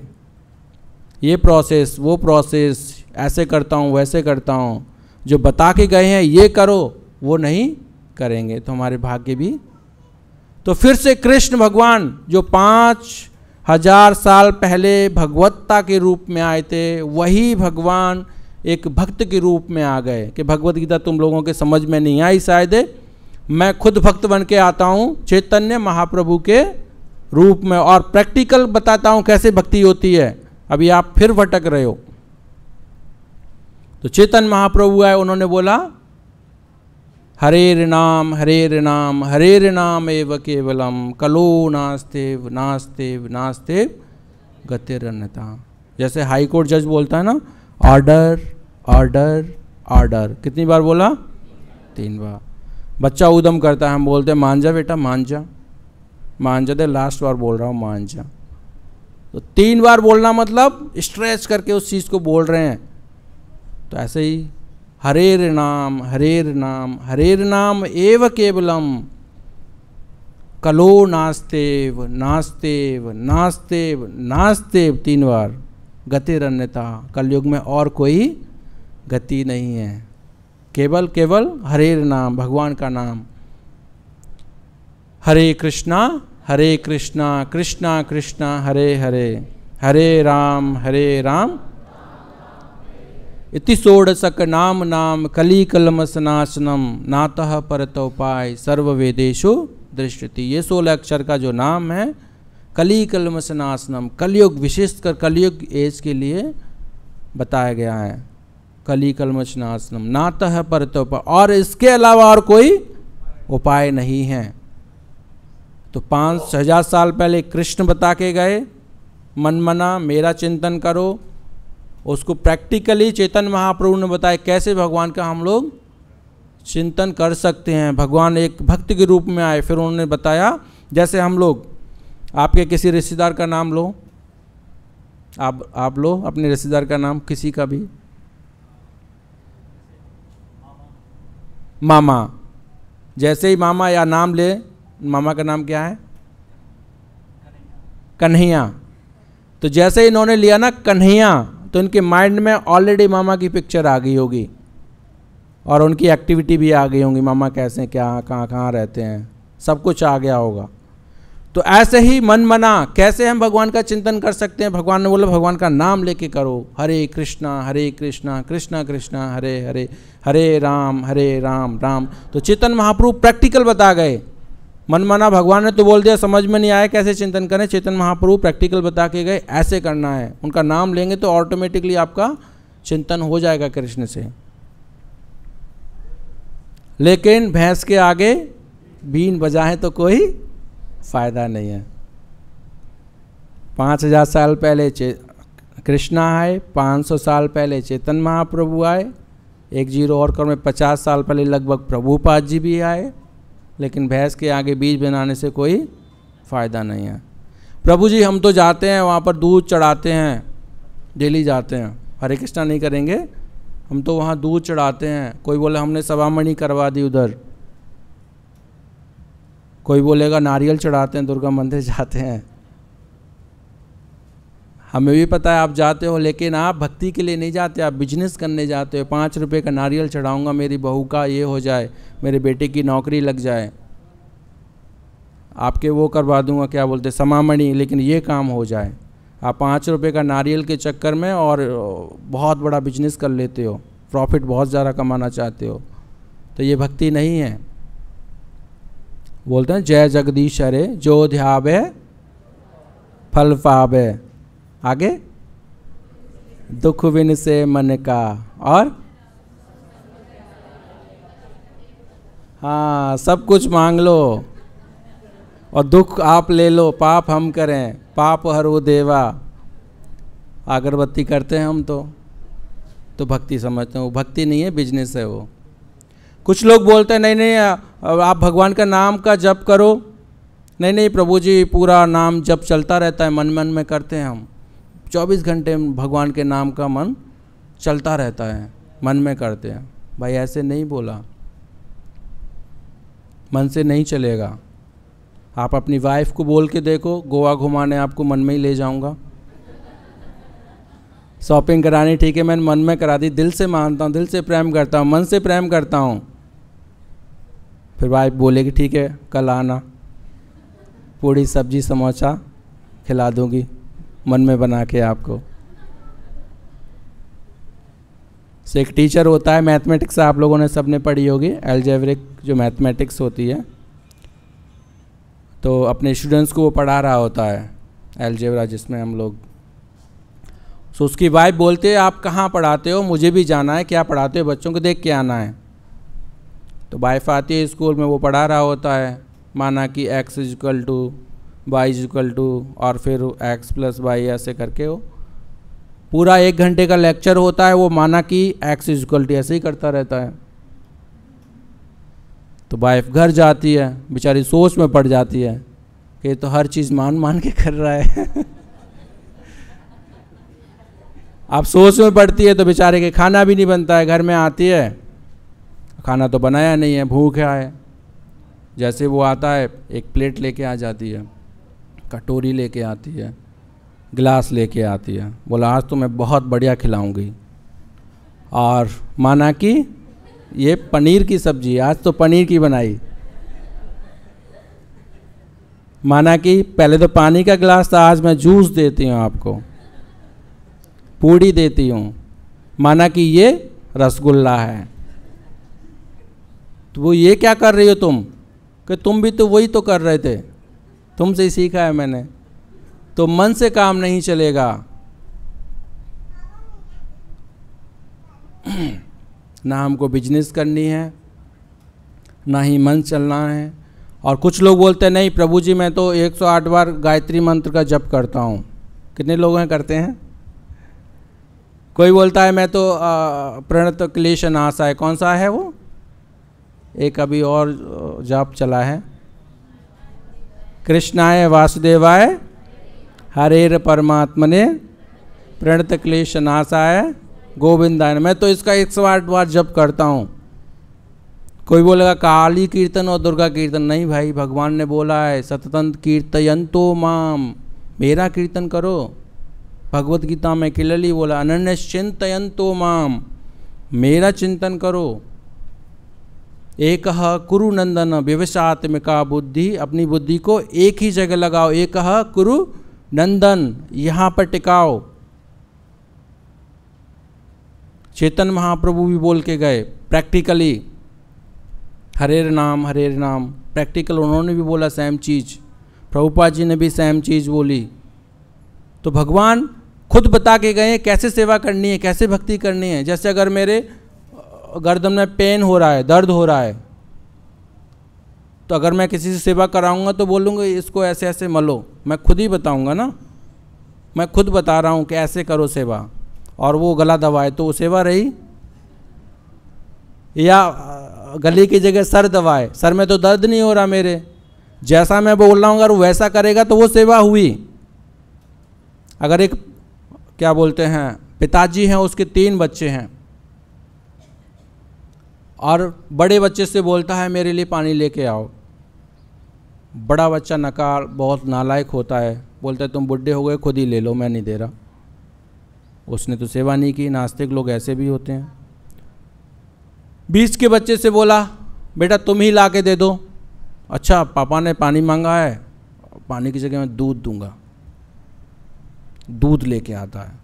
ये प्रोसेस वो प्रोसेस ऐसे करता हूँ वैसे करता हूँ जो बता के गए हैं ये करो वो नहीं करेंगे तो हमारे भाग्य भी तो फिर से कृष्ण भगवान जो पाँच हजार साल पहले भगवत्ता के रूप में आए थे वही भगवान एक भक्त के रूप में आ गए कि भगवत गीता तुम लोगों के समझ में नहीं आई शायद मैं खुद भक्त बन के आता हूँ चैतन्य महाप्रभु के रूप में और प्रैक्टिकल बताता हूँ कैसे भक्ति होती है अभी आप फिर भटक रहे हो तो चेतन महाप्रभु आए उन्होंने बोला हरे नाम हरे नाम हरे नाम एव केवलम कलो नास्तेव नास्तेव नास्तेव गतिरन्यता जैसे हाईकोर्ट जज बोलता है ना ऑर्डर ऑर्डर ऑर्डर कितनी बार बोला तीन बार बच्चा उदम करता है हम बोलते हैं मान जा बेटा मान जा मान जा दे तो लास्ट बार बोल रहा हूँ मान जा तो तीन बार बोलना मतलब स्ट्रेच करके उस चीज़ को बोल रहे हैं तो ऐसे ही हरेर नाम हरेर नाम हरेर नाम एव केवलम कलो नास्तेव नास्तेव नास्तेव नास्तेव तीन बार गतिरण्यता कलयुग में और कोई गति नहीं है केवल केवल हरेर नाम भगवान का नाम हरे कृष्णा हरे कृष्णा कृष्णा कृष्णा हरे हरे हरे राम हरे राम इति षोडशक नाम नाम कलिकलमसनाशनम नातः परतोपाय सर्ववेदेशु दृष्टि ये सोलह अक्षर का जो नाम है कली कलमसनासनम कलयुग विशेष कर कलयुग एज के लिए बताया गया है कली कलमचनासनम नात है पर तो पर और इसके अलावा और कोई उपाय नहीं है तो पाँच हजार साल पहले कृष्ण बता के गए मन मना मेरा चिंतन करो उसको प्रैक्टिकली चेतन महाप्रभु ने बताया कैसे भगवान का हम लोग चिंतन कर सकते हैं भगवान एक भक्त के रूप में आए फिर उन्होंने बताया जैसे हम लोग आपके किसी रिश्तेदार का नाम लो आप आप लो अपने रिश्तेदार का नाम किसी का भी मामा जैसे ही मामा या नाम ले मामा का नाम क्या है कन्हैया तो जैसे ही इन्होंने लिया ना कन्हैया तो इनके माइंड में ऑलरेडी मामा की पिक्चर आ गई होगी और उनकी एक्टिविटी भी आ गई होंगी मामा कैसे क्या कहाँ कहाँ रहते हैं सब कुछ आ गया होगा तो ऐसे ही मन मना कैसे हम भगवान का चिंतन कर सकते हैं भगवान ने बोला भगवान का नाम लेके करो हरे कृष्णा हरे कृष्णा कृष्णा कृष्णा हरे हरे हरे राम हरे राम राम तो चेतन महाप्रभु प्रैक्टिकल बता गए मन मना भगवान ने तो बोल दिया समझ में नहीं आया कैसे चिंतन करें चेतन महाप्रभु प्रैक्टिकल बता के गए ऐसे करना है उनका नाम लेंगे तो ऑटोमेटिकली आपका चिंतन हो जाएगा कृष्ण से लेकिन भैंस के आगे बीन बजाएं तो कोई फ़ायदा नहीं है पाँच हज़ार साल पहले चे कृष्णा आए पाँच सौ साल पहले चेतन महाप्रभु आए एक जीरो और कर में पचास साल पहले लगभग प्रभुपाद जी भी आए लेकिन भैंस के आगे बीज बनाने से कोई फ़ायदा नहीं है प्रभु जी हम तो जाते हैं वहाँ पर दूध चढ़ाते हैं डेली जाते हैं हरे कृष्णा नहीं करेंगे हम तो वहाँ दूध चढ़ाते हैं कोई बोले हमने सवामणि करवा दी उधर कोई बोलेगा नारियल चढ़ाते हैं दुर्गा मंदिर जाते हैं हमें भी पता है आप जाते हो लेकिन आप भक्ति के लिए नहीं जाते आप बिजनेस करने जाते हो पाँच रुपये का नारियल चढ़ाऊँगा मेरी बहू का ये हो जाए मेरे बेटे की नौकरी लग जाए आपके वो करवा दूंगा क्या बोलते समामणि लेकिन ये काम हो जाए आप पाँच रुपये का नारियल के चक्कर में और बहुत बड़ा बिजनेस कर लेते हो प्रॉफिट बहुत ज़्यादा कमाना चाहते हो तो ये भक्ति नहीं है बोलते हैं जय जगदीश अरे जो ध्यावे फल पावे आगे दुख विन से मन का और हाँ सब कुछ मांग लो और दुख आप ले लो पाप हम करें पाप हरो देवा अगरबत्ती करते हैं हम तो तो भक्ति समझते हैं वो भक्ति नहीं है बिजनेस है वो कुछ लोग बोलते हैं नहीं नहीं अब आप भगवान का नाम का जप करो नहीं नहीं प्रभु जी पूरा नाम जप चलता रहता है मन मन में करते हैं हम 24 घंटे भगवान के नाम का मन चलता रहता है मन में करते हैं भाई ऐसे नहीं बोला मन से नहीं चलेगा आप अपनी वाइफ को बोल के देखो गोवा घुमाने आपको मन में ही ले जाऊंगा शॉपिंग करानी ठीक है मैंने मन में करा दी दिल से मानता हूँ दिल से प्रेम करता हूँ मन से प्रेम करता हूँ फिर वाइफ बोलेगी ठीक है कल आना पूरी सब्जी समोसा खिला दूंगी मन में बना के आपको सो एक टीचर होता है मैथमेटिक्स आप लोगों ने सबने पढ़ी होगी एल्जेवरिक जो मैथमेटिक्स होती है तो अपने स्टूडेंट्स को वो पढ़ा रहा होता है एल्जेवरा जिसमें हम लोग सो उसकी वाइफ बोलते हैं आप कहाँ पढ़ाते हो मुझे भी जाना है क्या पढ़ाते हो बच्चों को देख के आना है तो बायफाती स्कूल में वो पढ़ा रहा होता है माना कि X is equal to Y is equal to और फिर एक्स प्लस वाई ऐसे करके वो पूरा एक घंटे का लेक्चर होता है वो माना कि एक्स इजकल टू ऐसे ही करता रहता है तो वाइफ घर जाती है बेचारी सोच में पड़ जाती है कि तो हर चीज़ मान मान के कर रहा है [LAUGHS] आप सोच में पड़ती है तो बेचारे के खाना भी नहीं बनता है घर में आती है खाना तो बनाया नहीं है भूखा है जैसे वो आता है एक प्लेट लेके आ जाती है कटोरी लेके आती है गिलास लेके आती है बोला आज तो मैं बहुत बढ़िया खिलाऊंगी और माना कि ये पनीर की सब्जी आज तो पनीर की बनाई माना कि पहले तो पानी का गिलास था आज मैं जूस देती हूँ आपको पूड़ी देती हूँ माना कि ये रसगुल्ला है तो वो ये क्या कर रही हो तुम कि तुम भी तो वही तो कर रहे थे तुमसे ही सीखा है मैंने तो मन से काम नहीं चलेगा [CLEARS THROAT] ना हमको बिजनेस करनी है ना ही मन चलना है और कुछ लोग बोलते हैं नहीं प्रभु जी मैं तो 108 बार गायत्री मंत्र का जप करता हूँ कितने लोग हैं करते हैं कोई बोलता है मैं तो प्रणत क्लेश नाश है कौन सा है वो एक अभी और जाप चला है कृष्णाय वासुदेवाय हरेर परमात्मने प्रणत क्लेश नाशाय गोविंदाय मैं तो इसका एक सौ आठ बार जप करता हूँ कोई बोलेगा काली कीर्तन और दुर्गा कीर्तन नहीं भाई भगवान ने बोला है सततंत कीर्तयंतो माम मेरा कीर्तन करो भगवत गीता में किलली बोला अनन्य चिंतयंतो माम मेरा चिंतन करो एक कुरुनंदन व्यवसायत्मिका बुद्धि अपनी बुद्धि को एक ही जगह लगाओ एक कुरु नंदन यहाँ पर टिकाओ चेतन महाप्रभु भी बोल के गए प्रैक्टिकली हरेर नाम हरेर नाम प्रैक्टिकल उन्होंने भी बोला सेम चीज़ प्रभुपा जी ने भी सेम चीज़ बोली तो भगवान खुद बता के गए कैसे सेवा करनी है कैसे भक्ति करनी है जैसे अगर मेरे गर्दन में पेन हो रहा है दर्द हो रहा है तो अगर मैं किसी से सेवा कराऊंगा तो बोलूँगा इसको ऐसे ऐसे मलो मैं खुद ही बताऊँगा ना मैं खुद बता रहा हूँ कि ऐसे करो सेवा और वो गला दबाए तो वो सेवा रही या गली की जगह सर दबाए सर में तो दर्द नहीं हो रहा मेरे जैसा मैं बोल रहा हूँ अगर वैसा करेगा तो वो सेवा हुई अगर एक क्या बोलते हैं पिताजी हैं उसके तीन बच्चे हैं और बड़े बच्चे से बोलता है मेरे लिए पानी लेके आओ बड़ा बच्चा नकार बहुत नालायक होता है बोलता है तुम बुढ़े हो गए खुद ही ले लो मैं नहीं दे रहा उसने तो सेवा नहीं की नास्तिक लोग ऐसे भी होते हैं बीच के बच्चे से बोला बेटा तुम ही ला के दे दो अच्छा पापा ने पानी मांगा है पानी की जगह मैं दूध दूंगा दूध लेके आता है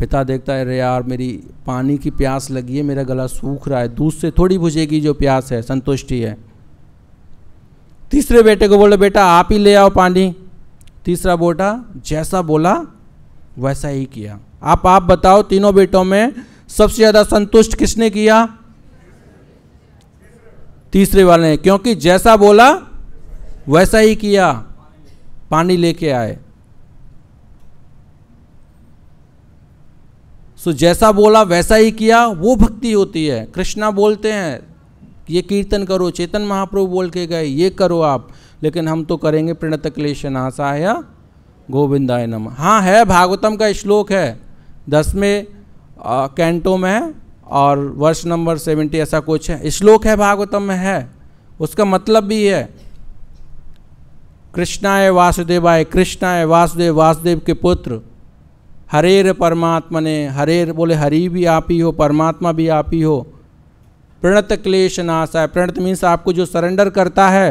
पिता देखता है अरे यार मेरी पानी की प्यास लगी है मेरा गला सूख रहा है दूध से थोड़ी बुझेगी जो प्यास है संतुष्टि है तीसरे बेटे को बोले बेटा आप ही ले आओ पानी तीसरा बोटा जैसा बोला वैसा ही किया आप आप बताओ तीनों बेटों में सबसे ज़्यादा संतुष्ट किसने किया तीसरे वाले ने क्योंकि जैसा बोला वैसा ही किया पानी लेके आए सो जैसा बोला वैसा ही किया वो भक्ति होती है कृष्णा बोलते हैं ये कीर्तन करो चेतन महाप्रभु बोल के गए ये करो आप लेकिन हम तो करेंगे प्रणत क्लेश नासाया गोविंदाय नम हाँ है भागवतम का श्लोक है दसवें कैंटो में और वर्ष नंबर सेवेंटी ऐसा कुछ है श्लोक है भागवतम में है उसका मतलब भी है कृष्णाय वासुदेवाय कृष्णाय वासुदेव वासुदेव के पुत्र हरेर परमात्मा ने हरेर बोले हरी भी आप ही हो परमात्मा भी आप ही हो प्रणत क्लेश नाशा है प्रणत मीन्स आपको जो सरेंडर करता है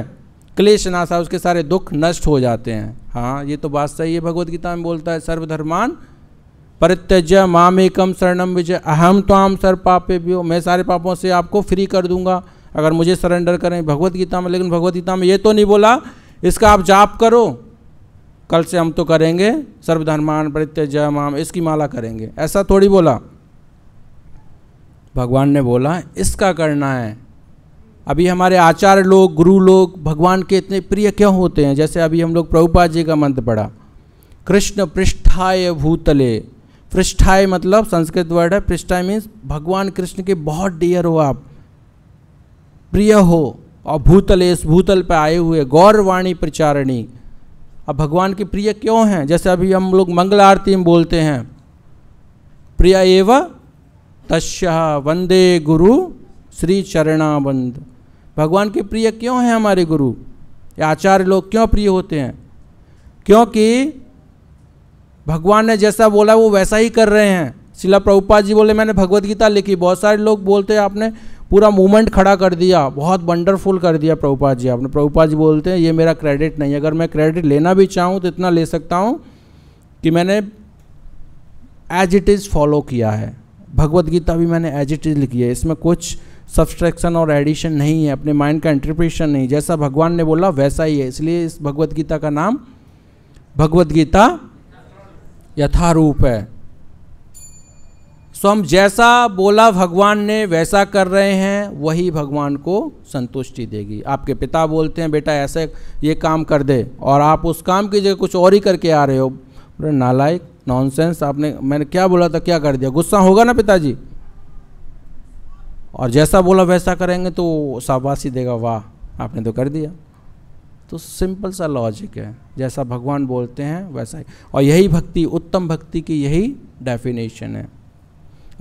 क्लेश नाशा उसके सारे दुख नष्ट हो जाते हैं हाँ ये तो बात सही है भगवदगीता में बोलता है सर्वधर्मान परित्यज मामेकम शरणम विजय अहम तो आम सर पापे भी हो मैं सारे पापों से आपको फ्री कर दूंगा अगर मुझे सरेंडर करें भगवत गीता में लेकिन भगवत गीता में ये तो नहीं बोला इसका आप जाप करो कल से हम तो करेंगे सर्वधर्मान जय माम इसकी माला करेंगे ऐसा थोड़ी बोला भगवान ने बोला इसका करना है अभी हमारे आचार्य लोग गुरु लोग भगवान के इतने प्रिय क्यों होते हैं जैसे अभी हम लोग प्रभुपा जी का मंत्र पढ़ा कृष्ण पृष्ठाय भूतले पृष्ठाय मतलब संस्कृत वर्ड है पृष्ठाय मीन्स भगवान कृष्ण के बहुत डियर हो आप प्रिय हो और भूतले इस भूतल पर आए हुए गौरवाणी प्रचारणी अब भगवान के प्रिय क्यों हैं जैसे अभी हम लोग मंगल आरती में बोलते हैं प्रिय एव तस्य वंदे गुरु श्री चरणाबंद भगवान के प्रिय क्यों हैं हमारे गुरु या आचार्य लोग क्यों प्रिय होते हैं क्योंकि भगवान ने जैसा बोला वो वैसा ही कर रहे हैं शिला प्रभुपा जी बोले मैंने भगवत गीता लिखी बहुत सारे लोग बोलते हैं आपने पूरा मूवमेंट खड़ा कर दिया बहुत वंडरफुल कर दिया प्रभुपाद जी आपने प्रभुपाद जी बोलते हैं ये मेरा क्रेडिट नहीं अगर मैं क्रेडिट लेना भी चाहूँ तो इतना ले सकता हूँ कि मैंने एज इट इज़ फॉलो किया है भगवत गीता भी मैंने एज इट इज़ लिखी है इसमें कुछ सब्सट्रैक्शन और एडिशन नहीं है अपने माइंड का इंटरप्रिटेशन नहीं जैसा भगवान ने बोला वैसा ही है इसलिए इस भगवत गीता का नाम भगवत गीता यथारूप है सो हम जैसा बोला भगवान ने वैसा कर रहे हैं वही भगवान को संतुष्टि देगी आपके पिता बोलते हैं बेटा ऐसे ये काम कर दे और आप उस काम की जगह कुछ और ही करके आ रहे हो बोले नालायक नॉनसेंस आपने मैंने क्या बोला था क्या कर दिया गुस्सा होगा ना पिताजी और जैसा बोला वैसा करेंगे तो शाबाशी देगा वाह आपने तो कर दिया तो सिंपल सा लॉजिक है जैसा भगवान बोलते हैं वैसा ही और यही भक्ति उत्तम भक्ति की यही डेफिनेशन है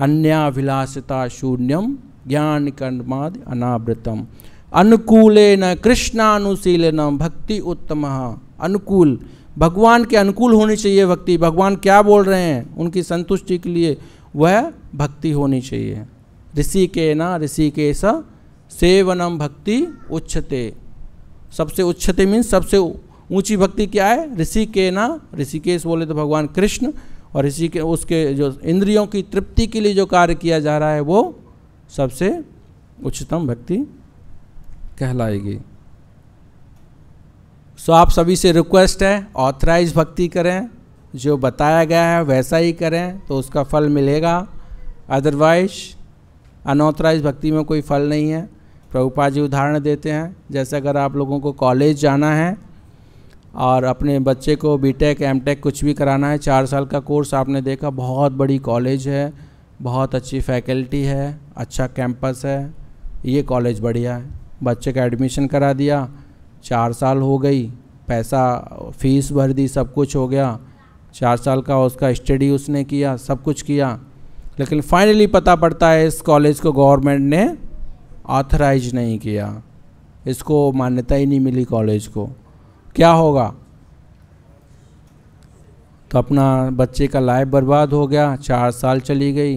अन्याभिलाषिता शून्यम ज्ञान कर्माद अनावृतम अनुकूल न कृष्णानुशीलनम भक्ति उत्तम अनुकूल भगवान के अनुकूल होनी चाहिए भक्ति भगवान क्या बोल रहे हैं उनकी संतुष्टि के लिए वह भक्ति होनी चाहिए ऋषि के न ऋषि के सेवनम भक्ति उच्छते सबसे उच्छते मीन्स सबसे ऊंची भक्ति क्या है ऋषि के ना ऋषिकेश बोले तो भगवान कृष्ण और इसी के उसके जो इंद्रियों की तृप्ति के लिए जो कार्य किया जा रहा है वो सबसे उच्चतम भक्ति कहलाएगी सो आप सभी से रिक्वेस्ट है ऑथराइज भक्ति करें जो बताया गया है वैसा ही करें तो उसका फल मिलेगा अदरवाइज अनऑथराइज भक्ति में कोई फल नहीं है प्रभुपा जी उदाहरण देते हैं जैसे अगर आप लोगों को कॉलेज जाना है और अपने बच्चे को बीटेक एमटेक कुछ भी कराना है चार साल का कोर्स आपने देखा बहुत बड़ी कॉलेज है बहुत अच्छी फैकल्टी है अच्छा कैंपस है ये कॉलेज बढ़िया है बच्चे का एडमिशन करा दिया चार साल हो गई पैसा फीस भर दी सब कुछ हो गया चार साल का उसका स्टडी उसने किया सब कुछ किया लेकिन फाइनली पता पड़ता है इस कॉलेज को गवर्नमेंट ने ऑथराइज नहीं किया इसको मान्यता ही नहीं मिली कॉलेज को क्या होगा तो अपना बच्चे का लाइफ बर्बाद हो गया चार साल चली गई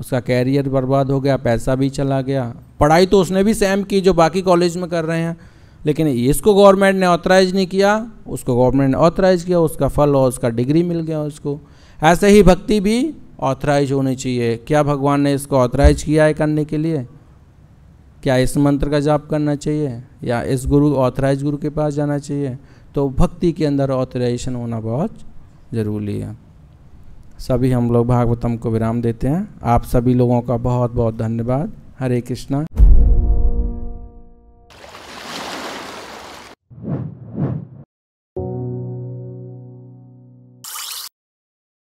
उसका कैरियर बर्बाद हो गया पैसा भी चला गया पढ़ाई तो उसने भी सेम की जो बाकी कॉलेज में कर रहे हैं लेकिन इसको गवर्नमेंट ने ऑथराइज नहीं किया उसको गवर्नमेंट ने ऑथराइज किया उसका फल और उसका डिग्री मिल गया उसको ऐसे ही भक्ति भी ऑथराइज होनी चाहिए क्या भगवान ने इसको ऑथराइज किया है करने के लिए क्या इस मंत्र का जाप करना चाहिए या इस गुरु ऑथराइज गुरु के पास जाना चाहिए तो भक्ति के अंदर ऑथराइजेशन होना बहुत ज़रूरी है सभी हम लोग भागवतम को विराम देते हैं आप सभी लोगों का बहुत बहुत धन्यवाद हरे कृष्णा